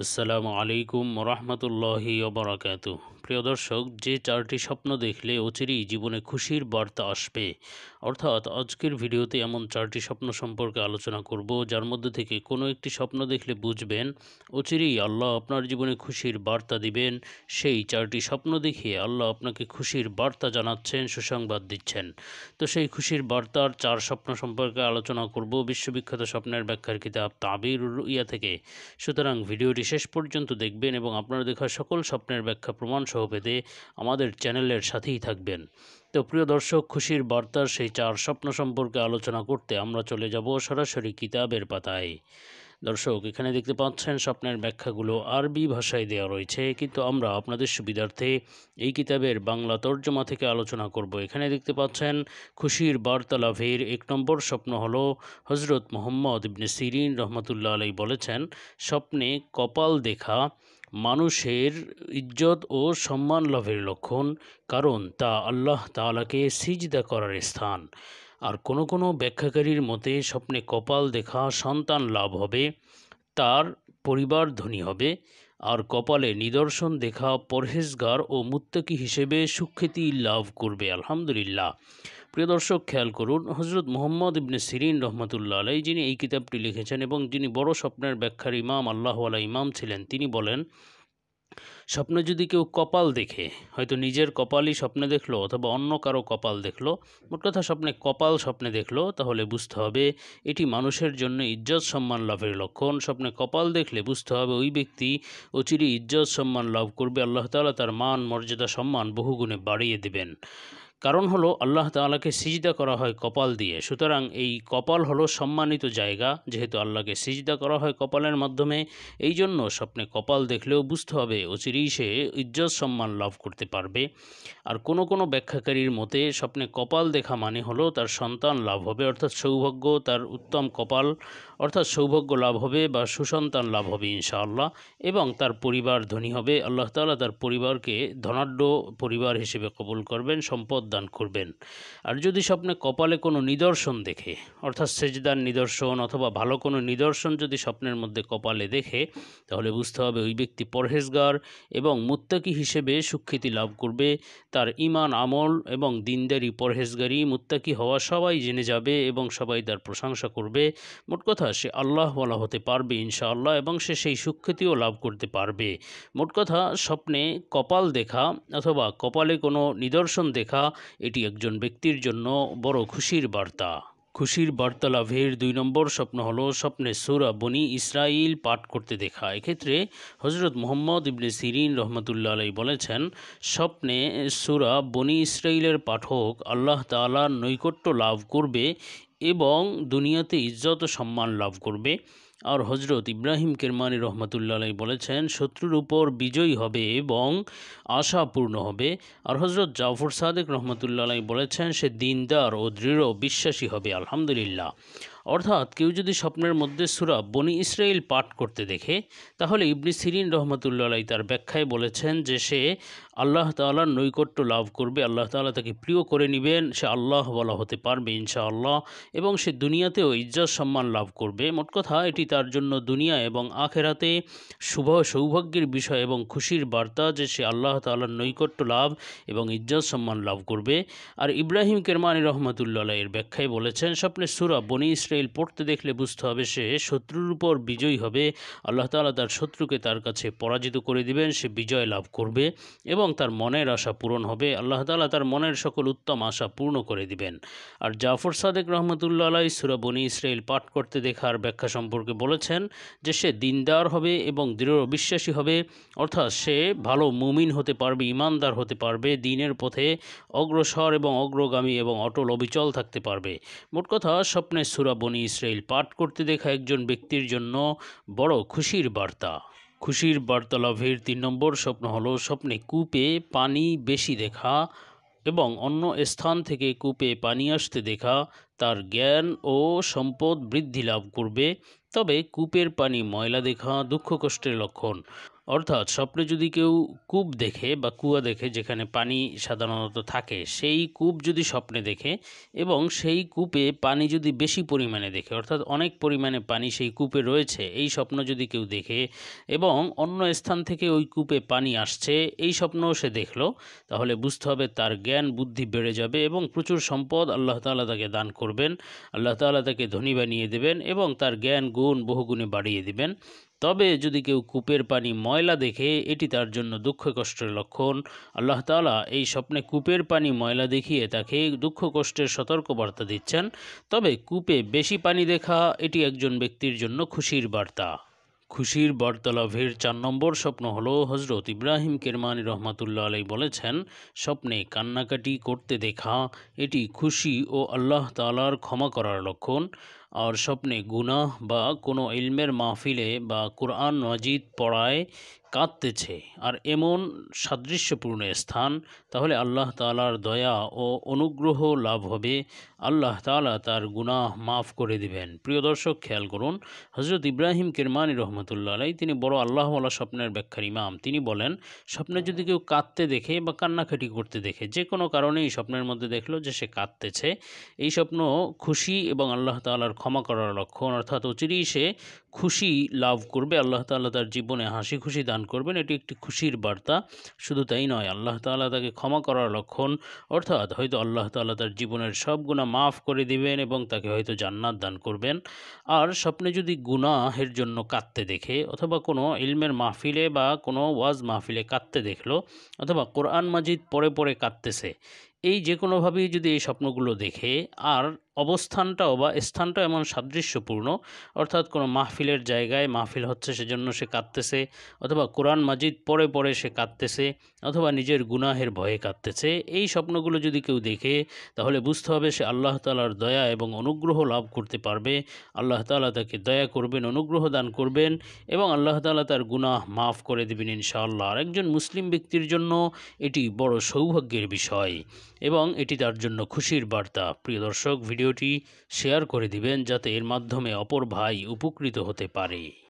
আসসালামু আলাইকুম রহমতুল্লাহি অবরাকাত প্রিয় দর্শক যে চারটি স্বপ্ন দেখলে অচিরেই জীবনে খুশির বার্তা আসবে অর্থাৎ আজকের ভিডিওতে এমন চারটি স্বপ্ন সম্পর্কে আলোচনা করব যার মধ্যে থেকে কোনো একটি স্বপ্ন দেখলে বুঝবেন অচিরেই আল্লাহ আপনার জীবনে খুশির বার্তা দিবেন সেই চারটি স্বপ্ন দেখিয়ে আল্লাহ আপনাকে খুশির বার্তা জানাচ্ছেন সুসংবাদ দিচ্ছেন তো সেই খুশির বার্তার চার স্বপ্ন সম্পর্কে আলোচনা করব বিশ্ববিখ্যাত স্বপ্নের ব্যাখ্যার কিতাব তাবির ইয়া থেকে সুতরাং ভিডিওটি শেষ পর্যন্ত দেখবেন এবং আপনার দেখা সকল স্বপ্নের ব্যাখ্যা প্রমাণ সহ পেতে আমাদের চ্যানেলের সাথেই থাকবেন তো প্রিয় দর্শক খুশির বার্তার সেই চার স্বপ্ন সম্পর্কে আলোচনা করতে আমরা চলে যাব সরাসরি কিতাবের পাতায় দর্শক এখানে দেখতে পাচ্ছেন স্বপ্নের ব্যাখ্যাগুলো আরবি ভাষায় দেওয়া রয়েছে কিন্তু আমরা আপনাদের সুবিধার্থে এই কিতাবের বাংলা তর্জমা থেকে আলোচনা করব এখানে দেখতে পাচ্ছেন খুশির বার্তা লাভের এক নম্বর স্বপ্ন হল হজরত মোহাম্মদ ইবনে সিরিন রহমতুল্লাহ আলাই বলেছেন স্বপ্নে কপাল দেখা মানুষের ইজ্জত ও সম্মান লাভের লক্ষণ কারণ তা আল্লাহ তালাকে সিজদা করার স্থান আর কোনো কোনো ব্যাখ্যাকারীর মতে স্বপ্নে কপাল দেখা সন্তান লাভ হবে তার পরিবার ধনী হবে আর কপালে নিদর্শন দেখা পরহেজগার ও মুত্তাকি হিসেবে সুখ্যাতি লাভ করবে আলহামদুলিল্লাহ প্রিয় দর্শক খেয়াল করুন হজরত মোহাম্মদ ইবনে সিরিন রহমতুল্লা আলাই যিনি এই কিতাবটি লিখেছেন এবং যিনি বড় স্বপ্নের ব্যাখ্যার ইমাম আল্লাহওয়ালা ইমাম ছিলেন তিনি বলেন স্বপ্নে যদি কেউ কপাল দেখে হয়তো নিজের কপালই স্বপ্নে দেখলো অথবা অন্য কারো কপাল দেখলো মোট কথা স্বপ্নে কপাল স্বপ্নে দেখলো তাহলে বুঝতে হবে এটি মানুষের জন্য ইজ্জত সম্মান লাভের লক্ষণ স্বপ্নে কপাল দেখলে বুঝতে হবে ওই ব্যক্তি অচিরে ইজ্জত সম্মান লাভ করবে আল্লাহ তালা তার মান মর্যাদা সম্মান বহুগুণে বাড়িয়ে দেবেন কারণ হলো আল্লাহ তালাকে সিজদা করা হয় কপাল দিয়ে সুতরাং এই কপাল হলো সম্মানিত জায়গা যেহেতু আল্লাহকে সিজদা করা হয় কপালের মাধ্যমে এই জন্য স্বপ্নে কপাল দেখলেও বুঝতে হবে অচিরেই সে ইজ্জত সম্মান লাভ করতে পারবে আর কোনো কোনো ব্যাখ্যাকারীর মতে স্বপ্নে কপাল দেখা মানে হলো তার সন্তান লাভ হবে অর্থাৎ সৌভাগ্য তার উত্তম কপাল অর্থাৎ সৌভাগ্য লাভ হবে বা সুসন্তান লাভ হবে ইনশাআল্লাহ এবং তার পরিবার ধনী হবে আল্লাহ তালা তার পরিবারকে ধনাঢ্য পরিবার হিসেবে কবুল করবেন সম্পদ দান করবেন আর যদি স্বপ্নে কপালে কোনো নিদর্শন দেখে অর্থাৎ সেজদার নিদর্শন অথবা ভালো কোনো নিদর্শন যদি স্বপ্নের মধ্যে কপালে দেখে তাহলে বুঝতে হবে ওই ব্যক্তি পরহেজগার এবং মুত্তাকি হিসেবে সুখ্যাতি লাভ করবে তার ইমান আমল এবং দিনদারি পরহেজগারি মুত্তাকি হওয়া সবাই জেনে যাবে এবং সবাই তার প্রশংসা করবে মোট কথা সে আল্লাহ বলা হতে পারবে ইনশাআল্লাহ এবং সে সেই সুখ্যাতিও লাভ করতে পারবে মোট কথা স্বপ্নে কপাল দেখা অথবা কপালে কোনো নিদর্শন দেখা এটি একজন ব্যক্তির জন্য বড় খুশির বার্তা খুশির বার্তা লাভের দুই নম্বর স্বপ্ন হলো স্বপ্নে সুরা বনি ইসরাইল পাঠ করতে দেখা এক্ষেত্রে হজরত মোহাম্মদ ইবনে সিরিন রহমতুল্লা আলাই বলেছেন স্বপ্নে সুরা বনি ইসরাইলের পাঠক আল্লাহ তালার নৈকট্য লাভ করবে এবং দুনিয়াতে ইজ্জত সম্মান লাভ করবে আর হজরত ইব্রাহিম কেরমানি রহমতুল্লাহ বলেছেন শত্রুর উপর বিজয়ী হবে এবং আশাপূর্ণ হবে আর হজরত জাফর সাদেক রহমতুল্লাহ বলেছেন সে দিনদার ও দৃঢ় বিশ্বাসী হবে আলহামদুলিল্লাহ অর্থাৎ কেউ যদি স্বপ্নের মধ্যে সুরা বনি ইসরায়েল পাঠ করতে দেখে তাহলে ইবনি সিরিন রহমতুল্লাহ তার ব্যাখ্যায় বলেছেন যে সে আল্লাহ তালার নৈকট্য লাভ করবে আল্লাহ তালা তাকে প্রিয় করে নেবেন সে আল্লাহ বলা হতে পারবে ইনশাআল্লাহ এবং সে দুনিয়াতেও ইজ্জত সম্মান লাভ করবে মোট কথা এটি তার জন্য দুনিয়া এবং আখেরাতে শুভ সৌভাগ্যের বিষয় এবং খুশির বার্তা যে সে আল্লাহ তালার নৈকট্য লাভ এবং ইজ্জত সম্মান লাভ করবে আর ইব্রাহিম কেরমানি রহমতুল্লাহ এর ব্যাখ্যায় বলেছেন স্বপ্নে সুরা বনি ইসরা ইসরায়েল পড়তে দেখলে বুঝতে হবে সে শত্রুর উপর বিজয়ী হবে আল্লাহ তালা তার শত্রুকে তার কাছে পরাজিত করে দিবেন সে বিজয় লাভ করবে এবং তার মনের আশা পূরণ হবে আল্লাহ তালা তার মনের সকল উত্তম আশা পূর্ণ করে দিবেন আর জাফর সাদেক রহমতুল্লা আলাই সুরাবনি ইসরায়েল পাঠ করতে দেখার ব্যাখ্যা সম্পর্কে বলেছেন যে সে দিনদার হবে এবং দৃঢ় বিশ্বাসী হবে অর্থাৎ সে ভালো মুমিন হতে পারবে ইমানদার হতে পারবে দিনের পথে অগ্রসর এবং অগ্রগামী এবং অটল অবিচল থাকতে পারবে মোট কথা স্বপ্নে সুরাবনি বনি ইসরায়েল পাঠ করতে দেখা একজন ব্যক্তির জন্য বড় খুশির বার্তা খুশির বার্তা লাভের তিন নম্বর স্বপ্ন হলো স্বপ্নে কূপে পানি বেশি দেখা এবং অন্য স্থান থেকে কূপে পানি আসতে দেখা তার জ্ঞান ও সম্পদ বৃদ্ধি লাভ করবে তবে কূপের পানি ময়লা দেখা দুঃখ কষ্টের লক্ষণ অর্থাৎ স্বপ্নে যদি কেউ কূপ দেখে বা কুয়া দেখে যেখানে পানি সাধারণত থাকে সেই কূপ যদি স্বপ্নে দেখে এবং সেই কূপে পানি যদি বেশি পরিমাণে দেখে অর্থাৎ অনেক পরিমাণে পানি সেই কূপে রয়েছে এই স্বপ্ন যদি কেউ দেখে এবং অন্য স্থান থেকে ওই কূপে পানি আসছে এই স্বপ্নও সে দেখলো তাহলে বুঝতে হবে তার জ্ঞান বুদ্ধি বেড়ে যাবে এবং প্রচুর সম্পদ আল্লাহ তালা তাকে দান করবেন আল্লাহ তালা তাকে ধনী বানিয়ে দেবেন এবং তার জ্ঞান গুণ বহুগুণে বাড়িয়ে দেবেন তবে যদি কেউ কূপের পানি ময়লা দেখে এটি তার জন্য দুঃখ কষ্টের লক্ষণ আল্লাহ তালা এই স্বপ্নে কূপের পানি ময়লা দেখিয়ে তাকে দুঃখ কষ্টের সতর্কবার্তা দিচ্ছেন তবে কূপে বেশি পানি দেখা এটি একজন ব্যক্তির জন্য খুশির বার্তা খুশির বার্তালাভের চার নম্বর স্বপ্ন হলো হজরত ইব্রাহিম কেরমানি রহমাতুল্লা আলাই বলেছেন স্বপ্নে কান্নাকাটি করতে দেখা এটি খুশি ও আল্লাহ তালার ক্ষমা করার লক্ষণ আর স্বপ্নে গুনাহ বা কোনো ইলমের মাহফিলে বা কোরআন মজিদ পড়ায় কাঁদতেছে আর এমন সাদৃশ্যপূর্ণ স্থান তাহলে আল্লাহ তালার দয়া ও অনুগ্রহ লাভ হবে আল্লাহ তালা তার গুনাহ মাফ করে দিবেন প্রিয় দর্শক খেয়াল করুন হজরত ইব্রাহিম কিরমানি রহমতুল্লাহ আলাই তিনি বড় আল্লাহওয়ালা স্বপ্নের ব্যাখ্যার ইমাম তিনি বলেন স্বপ্নে যদি কেউ কাঁদতে দেখে বা কান্নাকাটি করতে দেখে যে কোনো কারণেই স্বপ্নের মধ্যে দেখলো যে সে কাঁদতেছে এই স্বপ্ন খুশি এবং আল্লাহ তালার ক্ষমা করার লক্ষণ অর্থাৎ অচিরেই সে খুশি লাভ করবে আল্লাহ তাল্লাহ তার জীবনে হাসি খুশি দান করবেন এটি একটি খুশির বার্তা শুধু তাই নয় আল্লাহ তাল্লাহ তাকে ক্ষমা করার লক্ষণ অর্থাৎ হয়তো আল্লাহ তাল্লাহ তার জীবনের সব গুণা মাফ করে দিবেন এবং তাকে হয়তো জান্নাত দান করবেন আর স্বপ্নে যদি গুনাহের জন্য কাঁদতে দেখে অথবা কোনো ইলমের মাহফিলে বা কোনো ওয়াজ মাহফিলে কাঁদতে দেখলো অথবা কোরআন মাজিদ পরে পরে কাঁদতেছে এই যে কোনোভাবেই যদি এই স্বপ্নগুলো দেখে আর অবস্থানটাও বা স্থানটাও এমন সাদৃশ্যপূর্ণ অর্থাৎ কোনো মাহফিলের জায়গায় মাহফিল হচ্ছে সেজন্য সে কাঁদতেছে অথবা কোরআন মাজিদ পরে পরে সে কাঁদতেছে অথবা নিজের গুনাহের ভয়ে কাঁদতেছে এই স্বপ্নগুলো যদি কেউ দেখে তাহলে বুঝতে হবে সে আল্লাহ তালার দয়া এবং অনুগ্রহ লাভ করতে পারবে আল্লাহ তালা তাকে দয়া করবেন অনুগ্রহ দান করবেন এবং আল্লাহ তালা তার গুনাহ মাফ করে দেবেন ইনশাআল্লাহ আর একজন মুসলিম ব্যক্তির জন্য এটি বড় সৌভাগ্যের বিষয় এবং এটি তার জন্য খুশির বার্তা প্রিয় দর্শক ভিডিওটি শেয়ার করে দিবেন যাতে এর মাধ্যমে অপর ভাই উপকৃত হতে পারে